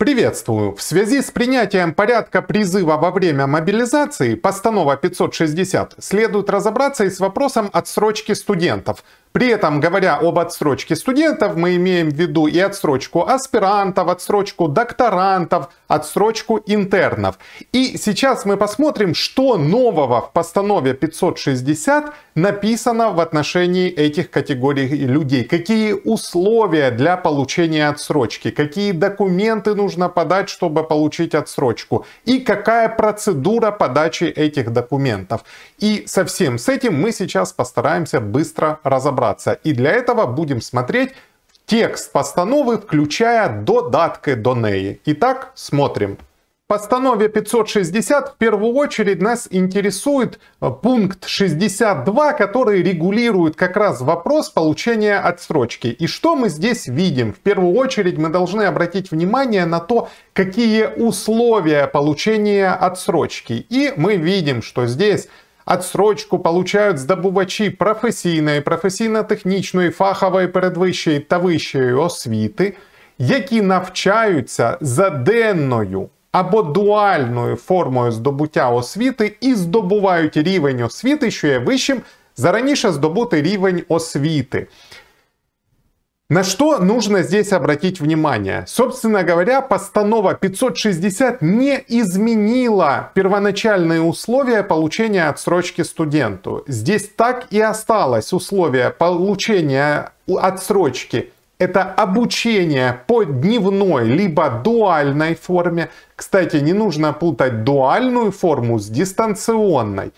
Приветствую! В связи с принятием порядка призыва во время мобилизации, постанова 560, следует разобраться и с вопросом отсрочки студентов. При этом, говоря об отсрочке студентов, мы имеем в виду и отсрочку аспирантов, отсрочку докторантов, отсрочку интернов. И сейчас мы посмотрим, что нового в постанове 560 написано в отношении этих категорий людей. Какие условия для получения отсрочки, какие документы нужны нужно подать, чтобы получить отсрочку, и какая процедура подачи этих документов. И со всем с этим мы сейчас постараемся быстро разобраться. И для этого будем смотреть текст постановы, включая додатки до неї. Итак, смотрим постанове 560 в первую очередь нас интересует э, пункт 62, который регулирует как раз вопрос получения отсрочки. И что мы здесь видим? В первую очередь мы должны обратить внимание на то, какие условия получения отсрочки. И мы видим, что здесь Отсрочку получают сдобувачи професійної, професійно-технічної, фаховой, передвищої та вищої освіти, які навчаються за денною або дуальною формою здобуття освіти і здобувають рівень освіти, що є вищим, за раніше здобути рівень освіти. На что нужно здесь обратить внимание? Собственно говоря, постанова 560 не изменила первоначальные условия получения отсрочки студенту. Здесь так и осталось условие получения отсрочки это обучение по дневной либо дуальной форме. Кстати, не нужно путать дуальную форму с дистанционной.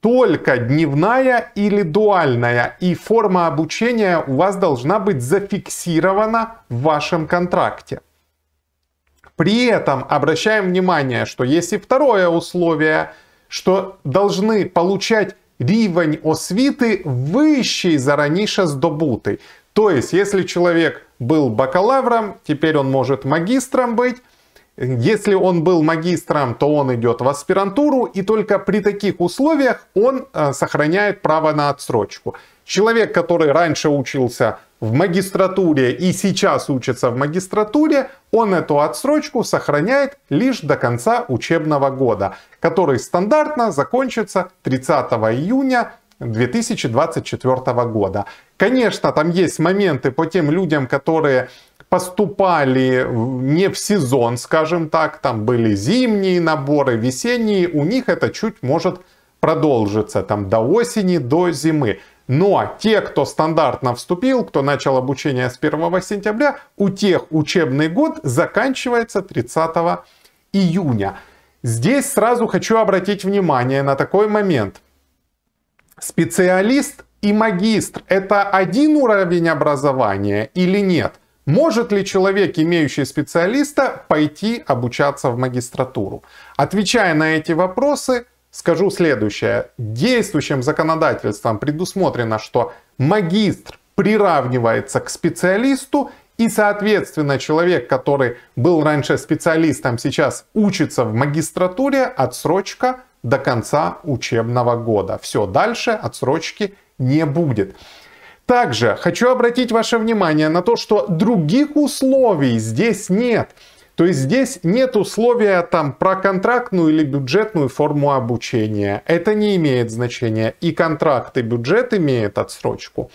Только дневная или дуальная и форма обучения у вас должна быть зафиксирована в вашем контракте. При этом обращаем внимание, что есть и второе условие, что должны получать Рівень освіти вищий за раніше здобутий. То есть, если человек был бакалавром, теперь он может магистром быть. Если он был магистром, то он идет в аспирантуру, и только при таких условиях он э, сохраняет право на отсрочку. Человек, который раньше учился в магистратуре и сейчас учится в магистратуре, он эту отсрочку сохраняет лишь до конца учебного года, который стандартно закончится 30 июня 2024 года. Конечно, там есть моменты по тем людям, которые поступали не в сезон, скажем так, там были зимние наборы, весенние, у них это чуть может продолжиться там до осени, до зимы. Но ну, а те, кто стандартно вступил, кто начал обучение с 1 сентября, у тех учебный год заканчивается 30 июня. Здесь сразу хочу обратить внимание на такой момент – специалист и магистр – это один уровень образования или нет? Может ли человек, имеющий специалиста, пойти обучаться в магистратуру? Отвечая на эти вопросы, скажу следующее. Действующим законодательством предусмотрено, что магистр приравнивается к специалисту и, соответственно, человек, который был раньше специалистом, сейчас учится в магистратуре, отсрочка – до конца учебного года. Все, дальше отсрочки не будет. Также хочу обратить ваше внимание на то, что других условий здесь нет. То есть здесь нет условия там про контрактную или бюджетную форму обучения. Это не имеет значения. И контракт, и бюджет имеет отсрочку.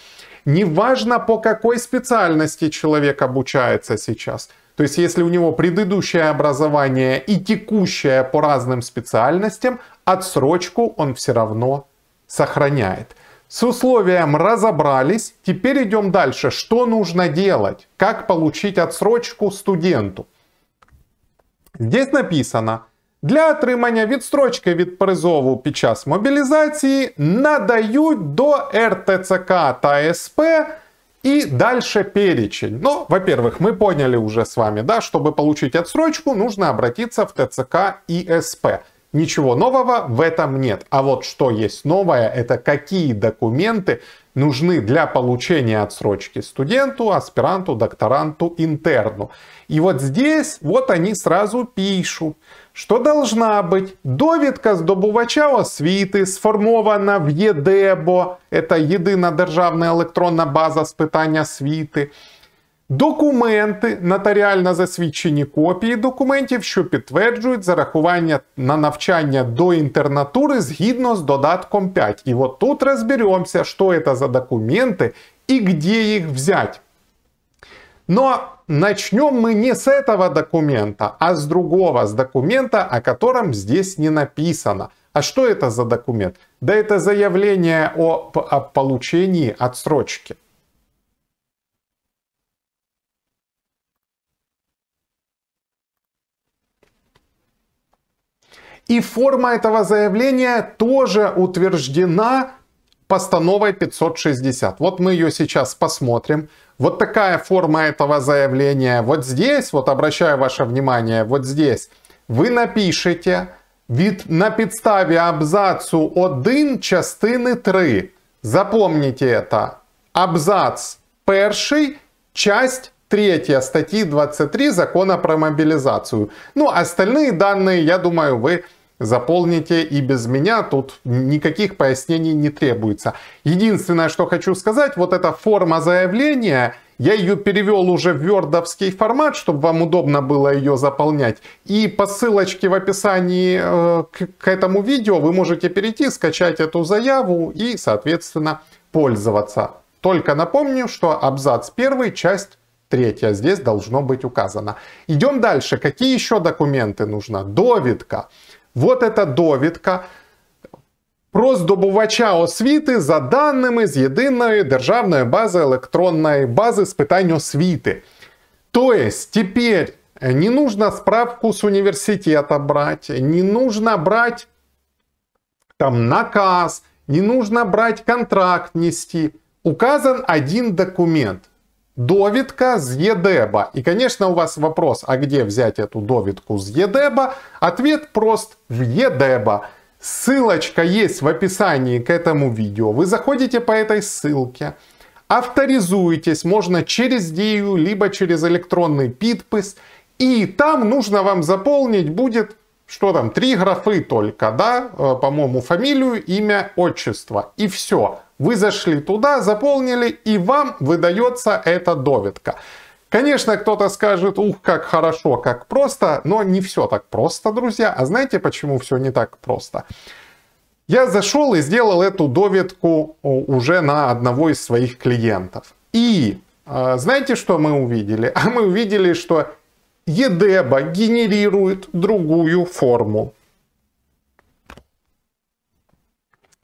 Неважно, по какой специальности человек обучается сейчас – то есть, если у него предыдущее образование и текущее по разным специальностям, отсрочку он все равно сохраняет. С условием разобрались, теперь идем дальше. Что нужно делать? Как получить отсрочку студенту? Здесь написано, для отримання відстрочки від призову під час мобілізації надають до РТЦК та СП и дальше перечень. Но, во-первых, мы поняли уже с вами, да, чтобы получить отсрочку, нужно обратиться в ТЦК и СП. Ничего нового в этом нет. А вот что есть новое, это какие документы нужны для получения отсрочки студенту, аспиранту, докторанту, интерну. И вот здесь вот они сразу пишут, что должна быть довідка здобувача освіти сформована в ЄДЕБО, Это єдина державна электронная база з питань освіти, Документи нотаріально засвідчені копії документів, що підтверджують зарахування на навчання до інтернатури згідно з додатком 5. І от тут розберемося, що це за документи і де їх взяти. Но начнем мы не с этого документа, а с другого, с документа, о котором здесь не написано. А что это за документ? Да это заявление о, о получении отсрочки. И форма этого заявления тоже утверждена постановой 560. Вот мы ее сейчас посмотрим. Вот такая форма этого заявления. Вот здесь, вот обращаю ваше внимание, вот здесь вы напишите від на підставі абзацу 1 частины 3. Запомните это. Абзац перший, часть 3 статьи 23 закона про мобилизацию. Ну, а остальные данные, я думаю, вы заполните и без меня, тут никаких пояснений не требуется. Единственное, что хочу сказать, вот эта форма заявления, я ее перевел уже в вердовский формат, чтобы вам удобно было ее заполнять. И по ссылочке в описании э, к этому видео вы можете перейти, скачать эту заяву и, соответственно, пользоваться. Только напомню, что абзац 1, часть третья здесь должно быть указано. Идем дальше. Какие еще документы нужно? Довидка. Вот эта довідка про здобувача освіти за даними з єдиної державної бази електронної бази з питань освіти. То есть теперь не нужно справку с университета брать, не нужно брать там наказ, не нужно брать контракт нести. Указан один документ довідка з ЕДЭБа. И, конечно, у вас вопрос, а где взять эту довідку з ЕДЭБа? Ответ прост – в ЕДЭБа. Ссылочка есть в описании к этому видео. Вы заходите по этой ссылке, авторизуетесь, можно через DEU, либо через электронный подпись. И там нужно вам заполнить будет, что там, три графы только, да, э, по-моему, фамилию, имя, отчество. И все. Вы зашли туда, заполнили, и вам выдается эта довидка. Конечно, кто-то скажет, ух, как хорошо, как просто, но не все так просто, друзья. А знаете, почему все не так просто? Я зашел и сделал эту довидку уже на одного из своих клиентов. И а, знаете, что мы увидели? А мы увидели, что Едеба генерирует другую форму.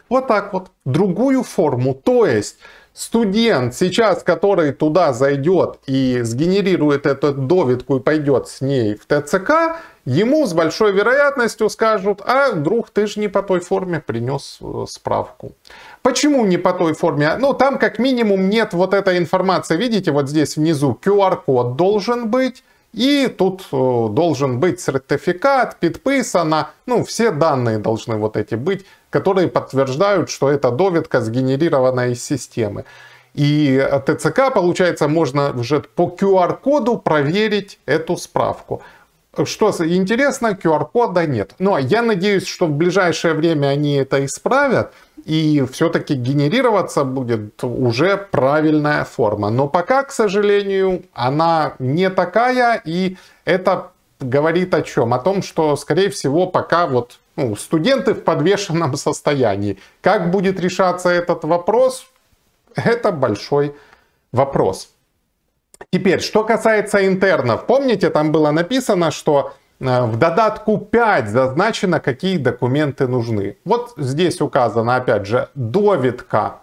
Вот так вот. Другую форму. То есть студент сейчас, который туда зайдет и сгенерирует эту довидку и пойдет с ней в ТЦК, ему с большой вероятностью скажут, а вдруг ты же не по той форме принес э, справку. Почему не по той форме? Ну, там как минимум нет вот этой информации. Видите, вот здесь внизу QR-код должен быть. И тут э, должен быть сертификат, подписано, ну, все данные должны вот эти быть которые подтверждают, что это довідка сгенерирована из системы. И ТЦК, получается, можно уже по QR-коду проверить эту справку. Что интересно, QR-кода нет. Но ну, а я надеюсь, что в ближайшее время они это исправят, и все-таки генерироваться будет уже правильная форма. Но пока, к сожалению, она не такая, и это говорит о чем? О том, что, скорее всего, пока вот ну, студенты в подвешенном состоянии. Как будет решаться этот вопрос, это большой вопрос. Теперь, что касается интернов. Помните, там было написано, что э, в додатку 5 зазначено, какие документы нужны. Вот здесь указана, опять же, довідка,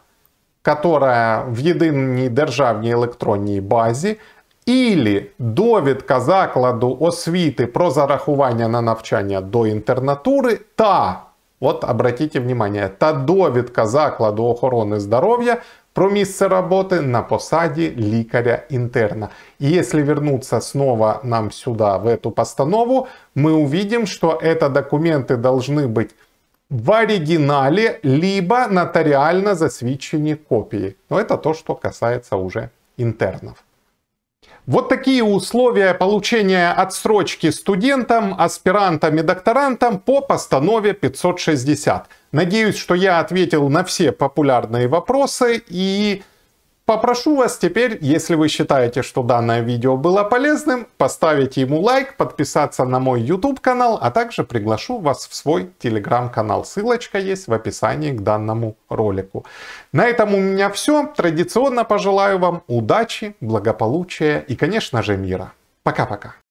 которая в единой державній электронной базе. Ілі довідка закладу освіти про зарахування на навчання до інтернатури та, от обратіть внимание, та довідка закладу охорони здоров'я про місце роботи на посаді лікаря інтерна. І, якщо вернуться снова нам сюда, в эту постанову, мы увидим, что это документы должны быть в оригинале, либо нотариально засвечены копії. Но это то, что касается уже интернов. Вот такие условия получения отсрочки студентам, аспирантам и докторантам по постанове 560. Надеюсь, что я ответил на все популярные вопросы и Попрошу вас теперь, если вы считаете, что данное видео было полезным, поставить ему лайк, подписаться на мой YouTube канал, а также приглашу вас в свой Telegram канал. Ссылочка есть в описании к данному ролику. На этом у меня все. Традиционно пожелаю вам удачи, благополучия и, конечно же, мира. Пока-пока.